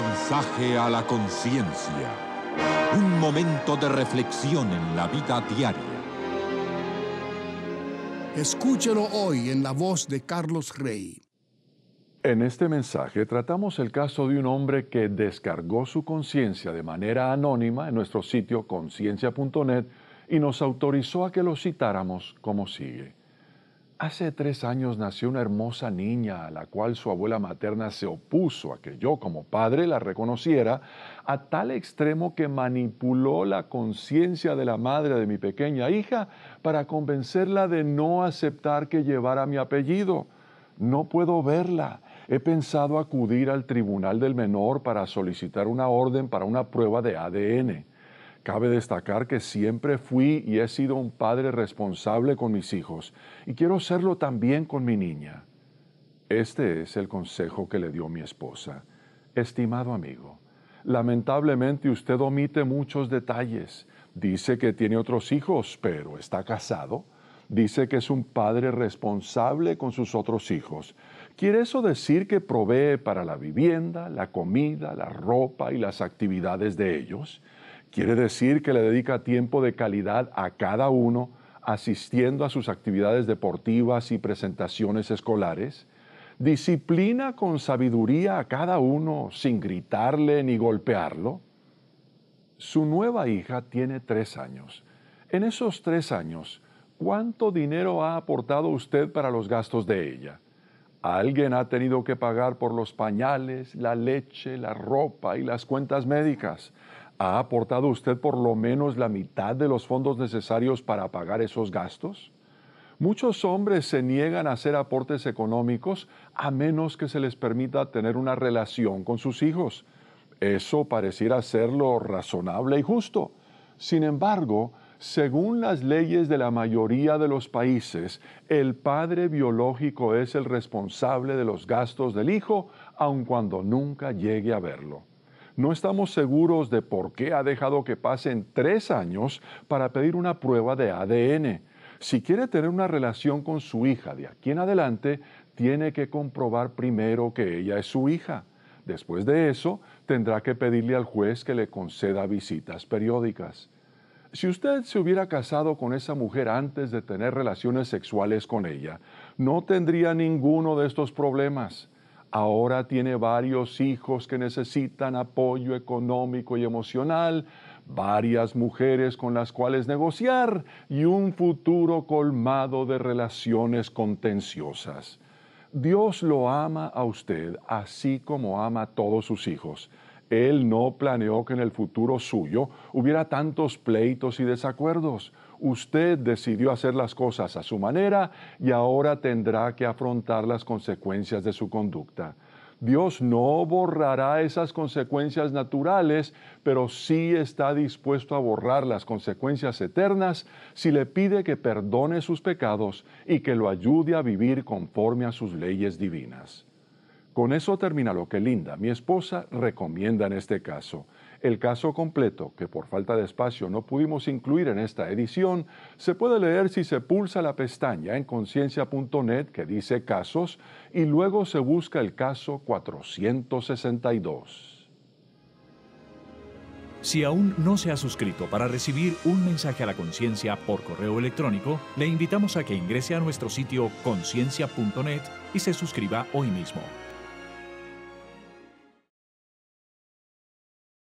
Mensaje a la conciencia. Un momento de reflexión en la vida diaria. Escúchelo hoy en la voz de Carlos Rey. En este mensaje tratamos el caso de un hombre que descargó su conciencia de manera anónima en nuestro sitio conciencia.net y nos autorizó a que lo citáramos como sigue. Hace tres años nació una hermosa niña a la cual su abuela materna se opuso a que yo como padre la reconociera a tal extremo que manipuló la conciencia de la madre de mi pequeña hija para convencerla de no aceptar que llevara mi apellido. No puedo verla. He pensado acudir al tribunal del menor para solicitar una orden para una prueba de ADN. Cabe destacar que siempre fui y he sido un padre responsable con mis hijos y quiero serlo también con mi niña. Este es el consejo que le dio mi esposa. Estimado amigo, lamentablemente usted omite muchos detalles. Dice que tiene otros hijos, pero está casado. Dice que es un padre responsable con sus otros hijos. ¿Quiere eso decir que provee para la vivienda, la comida, la ropa y las actividades de ellos? Quiere decir que le dedica tiempo de calidad a cada uno, asistiendo a sus actividades deportivas y presentaciones escolares. Disciplina con sabiduría a cada uno, sin gritarle ni golpearlo. Su nueva hija tiene tres años. En esos tres años, ¿cuánto dinero ha aportado usted para los gastos de ella? Alguien ha tenido que pagar por los pañales, la leche, la ropa y las cuentas médicas. ¿Ha aportado usted por lo menos la mitad de los fondos necesarios para pagar esos gastos? Muchos hombres se niegan a hacer aportes económicos a menos que se les permita tener una relación con sus hijos. Eso pareciera ser lo razonable y justo. Sin embargo, según las leyes de la mayoría de los países, el padre biológico es el responsable de los gastos del hijo, aun cuando nunca llegue a verlo. No estamos seguros de por qué ha dejado que pasen tres años para pedir una prueba de ADN. Si quiere tener una relación con su hija de aquí en adelante, tiene que comprobar primero que ella es su hija. Después de eso, tendrá que pedirle al juez que le conceda visitas periódicas. Si usted se hubiera casado con esa mujer antes de tener relaciones sexuales con ella, no tendría ninguno de estos problemas ahora tiene varios hijos que necesitan apoyo económico y emocional, varias mujeres con las cuales negociar y un futuro colmado de relaciones contenciosas. Dios lo ama a usted así como ama a todos sus hijos. Él no planeó que en el futuro suyo hubiera tantos pleitos y desacuerdos. Usted decidió hacer las cosas a su manera y ahora tendrá que afrontar las consecuencias de su conducta. Dios no borrará esas consecuencias naturales, pero sí está dispuesto a borrar las consecuencias eternas si le pide que perdone sus pecados y que lo ayude a vivir conforme a sus leyes divinas. Con eso termina lo que Linda, mi esposa, recomienda en este caso. El caso completo, que por falta de espacio no pudimos incluir en esta edición, se puede leer si se pulsa la pestaña en conciencia.net que dice casos y luego se busca el caso 462. Si aún no se ha suscrito para recibir un mensaje a la conciencia por correo electrónico, le invitamos a que ingrese a nuestro sitio conciencia.net y se suscriba hoy mismo.